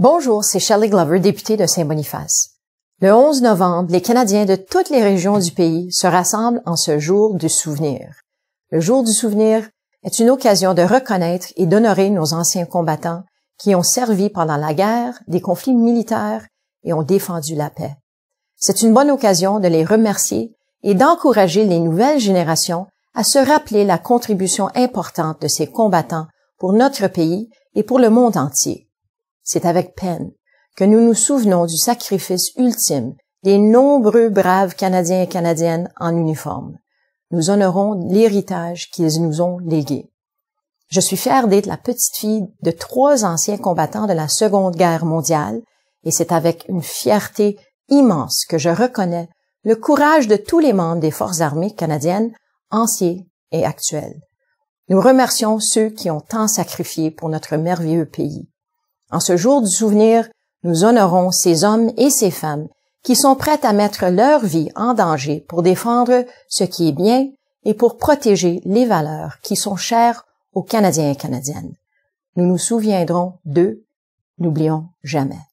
Bonjour, c'est Shelley Glover, députée de Saint-Boniface. Le 11 novembre, les Canadiens de toutes les régions du pays se rassemblent en ce jour du souvenir. Le jour du souvenir est une occasion de reconnaître et d'honorer nos anciens combattants qui ont servi pendant la guerre, des conflits militaires et ont défendu la paix. C'est une bonne occasion de les remercier et d'encourager les nouvelles générations à se rappeler la contribution importante de ces combattants pour notre pays et pour le monde entier. C'est avec peine que nous nous souvenons du sacrifice ultime des nombreux braves Canadiens et Canadiennes en uniforme. Nous honorons l'héritage qu'ils nous ont légué. Je suis fière d'être la petite fille de trois anciens combattants de la Seconde Guerre mondiale, et c'est avec une fierté immense que je reconnais le courage de tous les membres des forces armées canadiennes, anciens et actuels. Nous remercions ceux qui ont tant sacrifié pour notre merveilleux pays. En ce jour du souvenir, nous honorons ces hommes et ces femmes qui sont prêts à mettre leur vie en danger pour défendre ce qui est bien et pour protéger les valeurs qui sont chères aux Canadiens et Canadiennes. Nous nous souviendrons d'eux, n'oublions jamais.